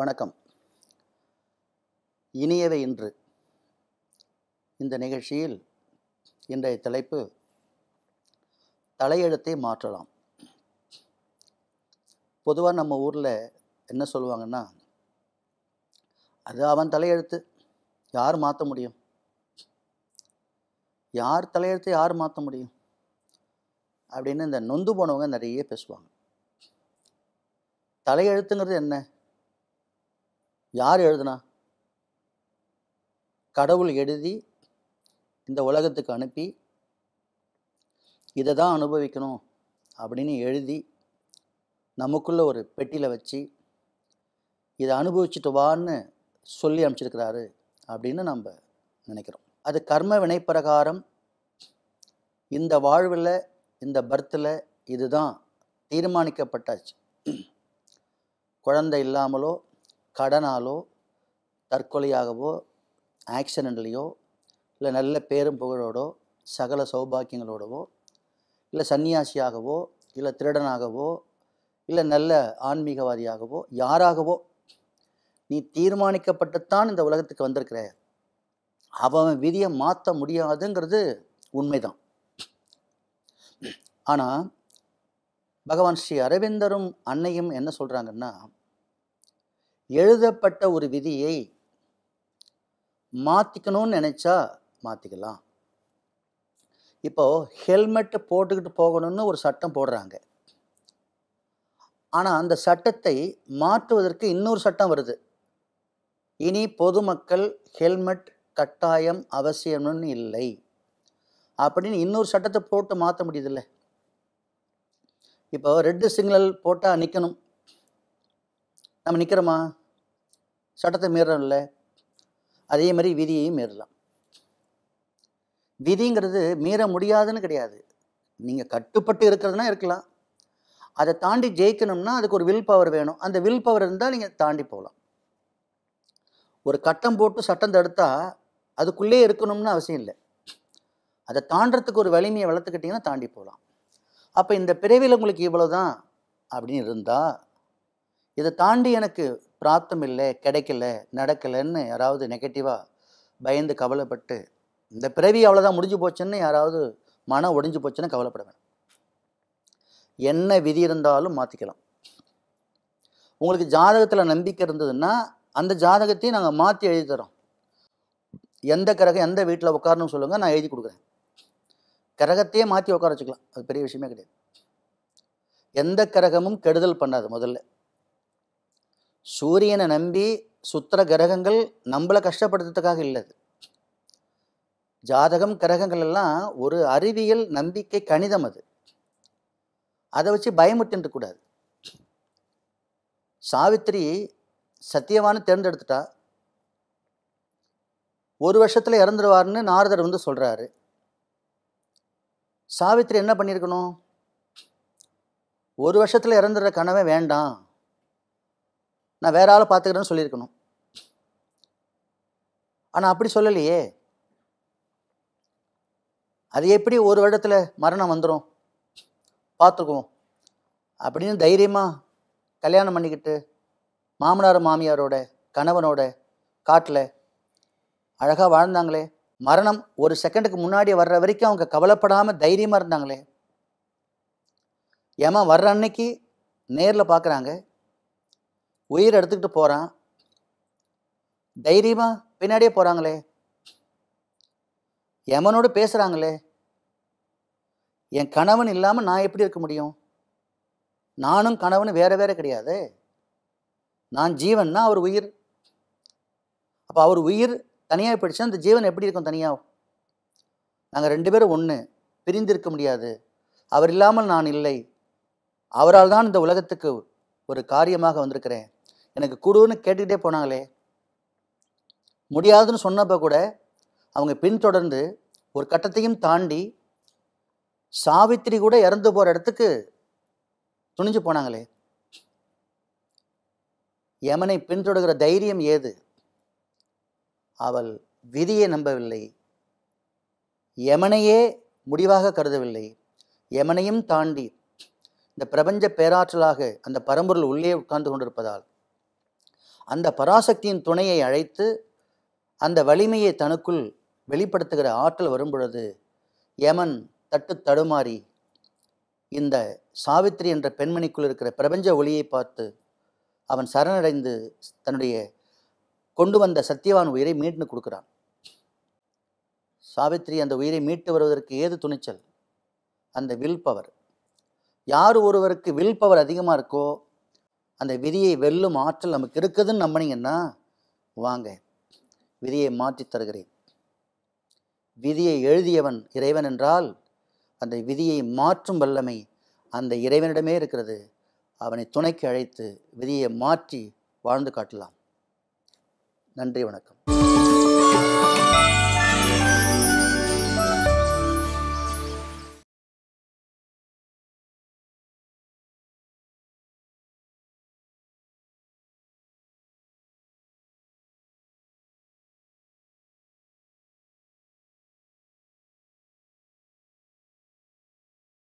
வணக்கம் இனியவை இன்று இந்த நிகழ்ச்சியில் இன்றைய தலைப்பு தலையெழுத்தை மாற்றலாம் பொதுவாக நம்ம ஊரில் என்ன சொல்லுவாங்கன்னா அது அவன் தலையெழுத்து யார் மாற்ற முடியும் யார் தலையெழுத்து யார் மாற்ற முடியும் அப்படின்னு இந்த நொந்து போனவங்க நிறைய பேசுவாங்க தலையெழுத்துங்கிறது என்ன யார் எழுதுனா கடவுள் எழுதி இந்த உலகத்துக்கு அனுப்பி இதை தான் அனுபவிக்கணும் அப்படின்னு எழுதி நமக்குள்ள ஒரு பெட்டியில் வச்சு இதை அனுபவிச்சுட்டு வான்னு சொல்லி அனுப்பிச்சிருக்கிறாரு அப்படின்னு நம்ம நினைக்கிறோம் அது கர்ம வினை பிரகாரம் இந்த வாழ்வில் இந்த பர்த்தில் இதுதான் தீர்மானிக்கப்பட்டாச்சு குழந்தை இல்லாமலோ கடனாலோ தற்கொலையாகவோ ஆக்சிடெண்ட்லேயோ இல்லை நல்ல பேரும் புகழோடோ சகல சௌபாக்கியங்களோடவோ இல்லை சன்னியாசியாகவோ இல்லை திருடனாகவோ இல்லை நல்ல ஆன்மீகவாதியாகவோ யாராகவோ நீ தீர்மானிக்கப்பட்டுத்தான் இந்த உலகத்துக்கு வந்திருக்கிற அவன் விதியை மாற்ற முடியாதுங்கிறது உண்மைதான் ஆனால் பகவான் ஸ்ரீ அரவிந்தரும் அன்னையும் என்ன சொல்கிறாங்கன்னா எழுதப்பட்ட ஒரு விதியை மாற்றிக்கணும்னு நினச்சா மாற்றிக்கலாம் இப்போது ஹெல்மெட்டு போட்டுக்கிட்டு போகணும்னு ஒரு சட்டம் போடுறாங்க ஆனால் அந்த சட்டத்தை மாற்றுவதற்கு இன்னொரு சட்டம் வருது இனி பொதுமக்கள் ஹெல்மெட் கட்டாயம் அவசியம்னு இல்லை அப்படின்னு இன்னொரு சட்டத்தை போட்டு மாற்ற முடியுதுல்ல இப்போ ரெட்டு சிக்னல் போட்டால் நிற்கணும் நம்ம நிற்கிறோமா சட்டத்தை மீறணும்ல அதே மாதிரி விதியையும் மீறலாம் விதிங்கிறது மீற முடியாதுன்னு கிடையாது நீங்கள் கட்டுப்பட்டு இருக்கிறதுனா இருக்கலாம் அதை தாண்டி ஜெயிக்கணும்னா அதுக்கு ஒரு வில் பவர் வேணும் அந்த வில் பவர் இருந்தால் நீங்கள் தாண்டி போகலாம் ஒரு கட்டம் போட்டு சட்டம் தடுத்தால் அதுக்குள்ளே இருக்கணும்னு அவசியம் இல்லை அதை தாண்டறதுக்கு ஒரு வலிமையை வளர்த்துக்கிட்டிங்கன்னா தாண்டி போகலாம் அப்போ இந்த பிறவியில் உங்களுக்கு இவ்வளோ தான் அப்படின்னு இருந்தால் இதை தாண்டி எனக்கு பிரார்த்தம் இல்லை கிடைக்கல நடக்கலைன்னு யாராவது நெகட்டிவாக பயந்து கவலைப்பட்டு இந்த பிறவி அவ்வளோதான் முடிஞ்சு போச்சுன்னு யாராவது மனம் ஒடிஞ்சு போச்சுன்னு கவலைப்பட வேணும் என்ன விதி இருந்தாலும் மாற்றிக்கலாம் உங்களுக்கு ஜாதகத்தில் நம்பிக்கை இருந்ததுன்னா அந்த ஜாதகத்தையும் நாங்கள் மாற்றி எழுதி தரோம் எந்த கிரகம் எந்த வீட்டில் உட்காரணும்னு சொல்லுங்கள் நான் எழுதி கொடுக்குறேன் கிரகத்தையே மாற்றி உட்கார வச்சுக்கலாம் அது பெரிய விஷயமே கிடையாது எந்த கிரகமும் கெடுதல் பண்ணாது முதல்ல சூரியனை நம்பி சுத்திர கிரகங்கள் நம்மளை கஷ்டப்படுத்துறதுக்காக இல்லை ஜாதகம் கிரகங்கள் எல்லாம் ஒரு அறிவியல் நம்பிக்கை கணிதம் அது அதை வச்சு பயமுட்டு கூடாது சாவித்திரி சத்தியவான்னு தேர்ந்தெடுத்துட்டா ஒரு வருஷத்தில் இறந்துடுவார்னு நாரதர் வந்து சொல்கிறாரு சாவித்திரி என்ன பண்ணியிருக்கணும் ஒரு வருஷத்தில் இறந்துடுற கனவை வேண்டாம் நான் வேற ஆளை பார்த்துக்கிறேன்னு சொல்லியிருக்கணும் ஆனால் அப்படி சொல்லலையே அது எப்படி ஒரு வருடத்தில் மரணம் வந்துடும் பார்த்துக்குவோம் அப்படின்னு தைரியமாக கல்யாணம் பண்ணிக்கிட்டு மாமனார் மாமியாரோட கணவனோட காட்டில் அழகாக வாழ்ந்தாங்களே மரணம் ஒரு செகண்டுக்கு முன்னாடி வர்ற வரைக்கும் அவங்க கவலைப்படாமல் தைரியமாக இருந்தாங்களே ஏமா வர்ற அன்னைக்கு நேரில் பார்க்குறாங்க உயிர் எடுத்துக்கிட்டு போகிறான் தைரியமாக பின்னாடியே போகிறாங்களே எமனோடு பேசுகிறாங்களே என் கணவன் இல்லாமல் நான் எப்படி இருக்க முடியும் நானும் கணவன் வேறு வேறு கிடையாது நான் ஜீவன்னா அவர் உயிர் அப்போ அவர் உயிர் தனியாக போயிடுச்சுன்னா அந்த ஜீவன் எப்படி இருக்கும் தனியாக நாங்கள் ரெண்டு பேரும் ஒன்று பிரிந்திருக்க முடியாது அவர் இல்லாமல் நான் இல்லை அவரால் தான் இந்த உலகத்துக்கு ஒரு காரியமாக வந்திருக்கிறேன் எனக்கு கூடுன்னு கேட்டுக்கிட்டே போனாங்களே முடியாதுன்னு சொன்னப்போ கூட அவங்க பின்தொடர்ந்து ஒரு கட்டத்தையும் தாண்டி சாவித்திரி கூட இறந்து போகிற இடத்துக்கு துணிஞ்சு போனாங்களே யமனை பின்தொடர்கிற தைரியம் ஏது அவள் விதியை நம்பவில்லை யமனையே முடிவாக கருதவில்லை யமனையும் தாண்டி இந்த பிரபஞ்ச பேராற்றலாக அந்த பரம்பொருள் உள்ளே உட்கார்ந்து கொண்டிருப்பதால் அந்த பராசக்தியின் துணையை அழைத்து அந்த வலிமையை தனக்குள் வெளிப்படுத்துகிற ஆற்றல் வரும்பொழுது யமன் தட்டு தடுமாறி இந்த சாவித்ரி என்ற பெண்மணிக்குள் இருக்கிற பிரபஞ்ச ஒளியை பார்த்து அவன் சரணடைந்து தன்னுடைய கொண்டு வந்த சத்தியவான் உயிரை மீட்டு கொடுக்குறான் சாவித்ரி அந்த உயிரை மீட்டு வருவதற்கு ஏது துணிச்சல் அந்த வில் பவர் யார் ஒருவருக்கு வில் பவர் அதிகமாக இருக்கோ அந்த விதியை வெல்லும் ஆற்றல் நமக்கு இருக்குதுன்னு நம்பினீங்கன்னா வாங்க விதியை மாற்றி தருகிறேன் விதியை எழுதியவன் இறைவன் என்றால் அந்த விதியை மாற்றும் வல்லமை அந்த இறைவனிடமே இருக்கிறது அவனை துணைக்கு அழைத்து விதியை மாற்றி வாழ்ந்து காட்டலாம் நன்றி வணக்கம்